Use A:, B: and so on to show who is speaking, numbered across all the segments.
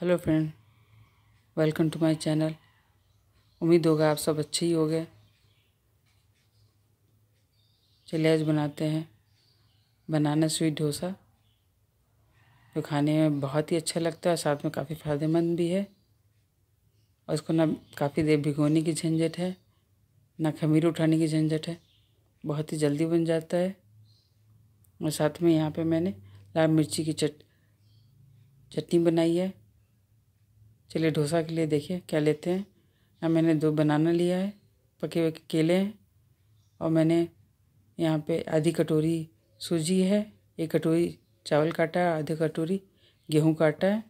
A: hello friend welcome to my channel उम्मीद होगा आप सब अच्छे ही हो गए चलिए आज बनाते हैं बनाना स्वीट डोसा जो खाने में बहुत ही अच्छा लगता है साथ में काफ़ी फ़ायदेमंद भी है और इसको ना काफ़ी देर भिगोने की झंझट है ना खमीर उठाने की झंझट है बहुत ही जल्दी बन जाता है और साथ में यहाँ पे मैंने लाल मिर्ची की चट चटनी बनाई है चलिए डोसा के लिए देखिए क्या लेते हैं यहाँ मैंने दो बनाना लिया है पके हुए केले हैं और मैंने यहाँ पे आधी कटोरी सूजी है एक कटोरी चावल काटा है आधी कटोरी गेहूं काटा है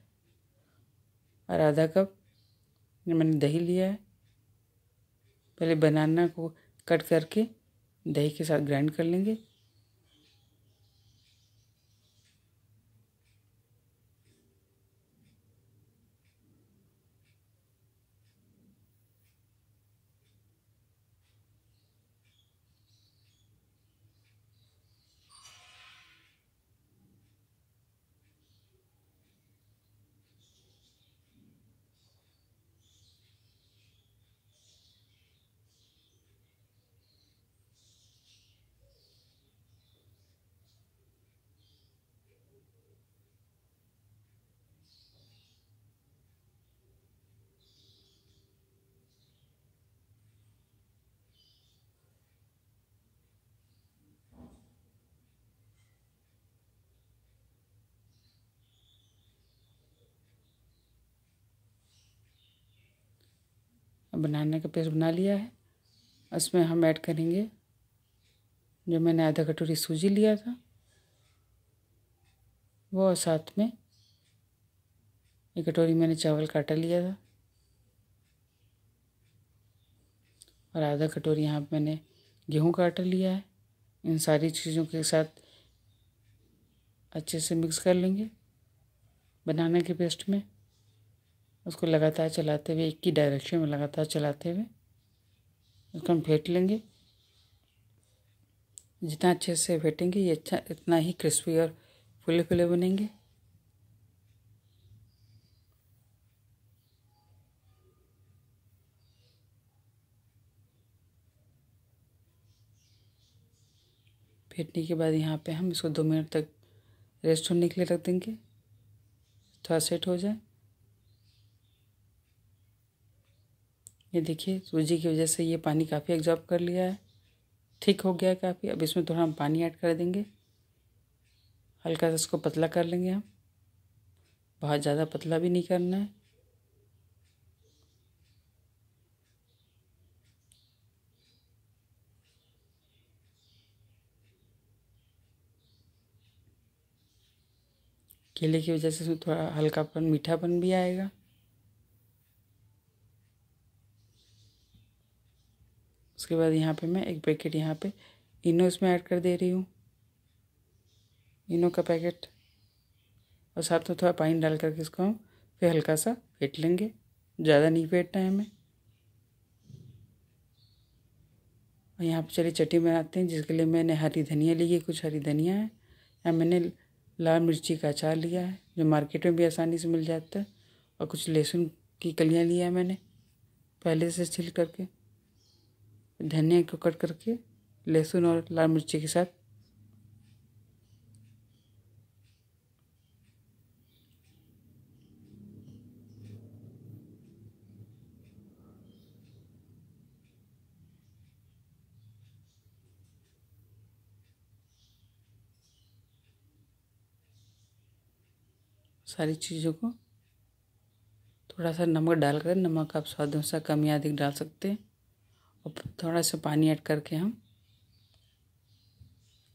A: और आधा कप मैंने दही लिया है पहले बनाना को कट करके दही के साथ ग्राइंड कर लेंगे बनाने का पेस्ट बना लिया है उसमें हम ऐड करेंगे जो मैंने आधा कटोरी सूजी लिया था वो और साथ में एक कटोरी मैंने चावल काटा लिया था और आधा कटोरी यहाँ पर मैंने गेहूं का आटा लिया है इन सारी चीज़ों के साथ अच्छे से मिक्स कर लेंगे बनाने के पेस्ट में उसको लगातार चलाते हुए एक ही डायरेक्शन में लगातार चलाते हुए उसको हम फेंट लेंगे जितना अच्छे से फेंटेंगे ये अच्छा इतना ही क्रिस्पी और फुले फुले बनेंगे फेंटने के बाद यहाँ पे हम इसको दो मिनट तक रेस्ट होने के लिए रख देंगे थोड़ा सेट हो जाए ये देखिए सूजी की वजह से ये पानी काफ़ी एग्जॉर्ब कर लिया है ठीक हो गया है काफ़ी अब इसमें थोड़ा हम पानी ऐड कर देंगे हल्का सा इसको पतला कर लेंगे हम बहुत ज़्यादा पतला भी नहीं करना है केले की वजह से इसमें थोड़ा हल्कापन मीठापन भी आएगा उसके बाद यहाँ पे मैं एक पैकेट यहाँ पे इनो इसमें ऐड कर दे रही हूँ इनो का पैकेट और साथ में थोड़ा पानी डाल करके इसको हम फिर हल्का सा फेंट लेंगे ज़्यादा नहीं फेंटना है हमें और यहाँ पे चलिए चटनी बनाते हैं जिसके लिए मैंने हरी धनिया ली है कुछ हरी धनिया है या मैंने लाल मिर्ची का अचार लिया है जो मार्केट में भी आसानी से मिल जाता है और कुछ लहसुन की कलियाँ लिया है मैंने पहले से छिल करके धनिया को कट करके लहसुन और लाल मिर्ची के साथ सारी चीज़ों को थोड़ा सा नमक डालकर नमक आप स्वाद अनुसार कम या अधिक डाल सकते हैं और थोड़ा सा पानी ऐड करके हम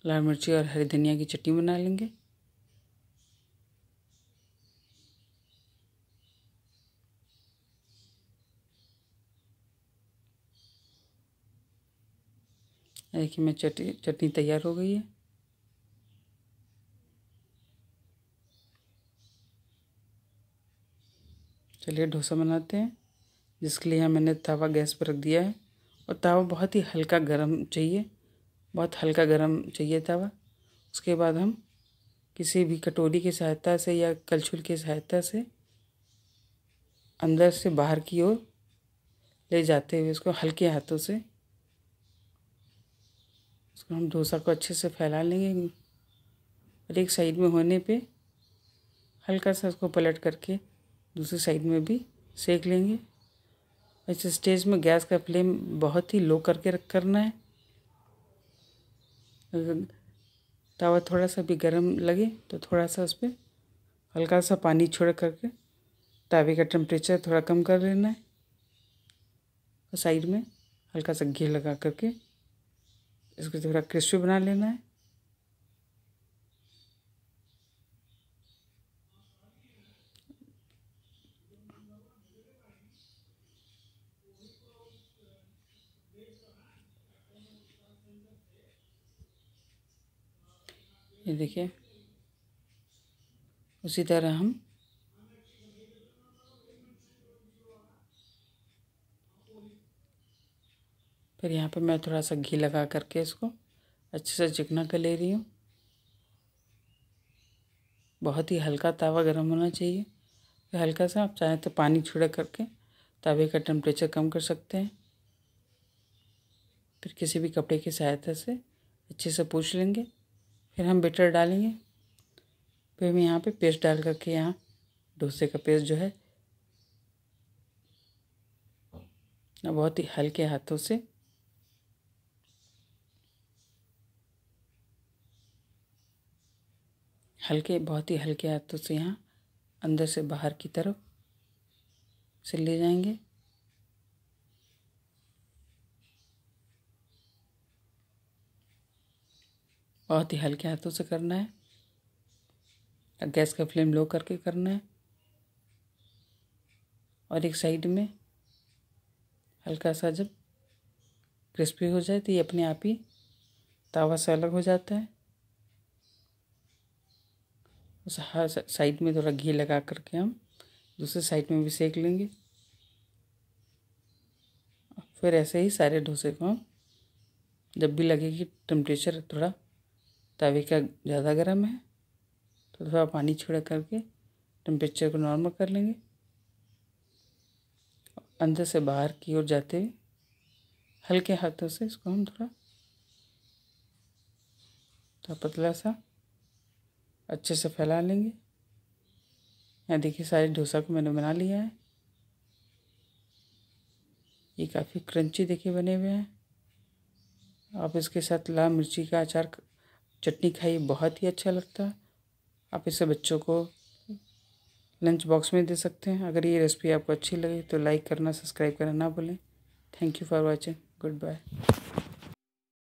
A: लाल मिर्ची और हरी धनिया की चटनी बना लेंगे देखिए मैं चटनी चटनी तैयार हो गई है चलिए डोसा बनाते हैं जिसके लिए मैंने तवा गैस पर रख दिया है और तवा बहुत ही हल्का गर्म चाहिए बहुत हल्का गर्म चाहिए तवा उसके बाद हम किसी भी कटोरी की सहायता से या कलछुल की सहायता से अंदर से बाहर की ओर ले जाते हुए उसको हल्के हाथों से उसको हम डोसा को अच्छे से फैला लेंगे और एक साइड में होने पे हल्का सा उसको पलट करके दूसरी साइड में भी सेक लेंगे इस स्टेज में गैस का फ्लेम बहुत ही लो करके रख करना है तावा थोड़ा सा भी गर्म लगे तो थोड़ा सा उस पर हल्का सा पानी छोड़ करके तावे का टेम्परेचर थोड़ा कम कर लेना है और साइड में हल्का सा घी लगा करके इसको थोड़ा क्रिस्पी बना लेना है ये देखिए उसी तरह हम फिर यहाँ पे मैं थोड़ा सा घी लगा करके इसको अच्छे से चिकना कर ले रही हूँ बहुत ही हल्का तावा गर्म होना चाहिए हल्का सा आप चाहें तो पानी छिड़क करके तावे का टेम्परेचर कम कर सकते हैं फिर किसी भी कपड़े की सहायता से अच्छे से पूछ लेंगे फिर हम बेटर डालेंगे फिर हम यहाँ पे पेस्ट डाल करके यहाँ डोसे का पेस्ट जो है बहुत ही हल्के हाथों से हल्के बहुत ही हल्के हाथों से यहाँ अंदर से बाहर की तरफ से ले जाएंगे बहुत ही हल्के हाथों से करना है गैस का फ्लेम लो करके करना है और एक साइड में हल्का सा जब क्रिस्पी हो जाए तो ये अपने आप ही तावा से अलग हो जाता है उस हर साइड में थोड़ा घी लगा करके हम दूसरे साइड में भी सेक लेंगे फिर ऐसे ही सारे डोसे को हम जब भी लगे कि टेम्परेचर थोड़ा का ज़्यादा गर्म है तो थोड़ा पानी छोड़ा करके टेम्परेचर को नॉर्मल कर लेंगे अंदर से बाहर की ओर जाते हुए हल्के हाथों से इसको हम थोड़ा तो पतला सा अच्छे से फैला लेंगे यहाँ देखिए सारे डोसा को मैंने बना लिया है ये काफ़ी क्रंची देखिए बने हुए हैं आप इसके साथ लाल मिर्ची का अचार चटनी खाइए बहुत ही अच्छा लगता है आप इसे बच्चों को लंच बॉक्स में दे सकते हैं अगर ये रेसिपी आपको अच्छी लगे तो लाइक करना सब्सक्राइब करना ना भूलें thank you for watching good bye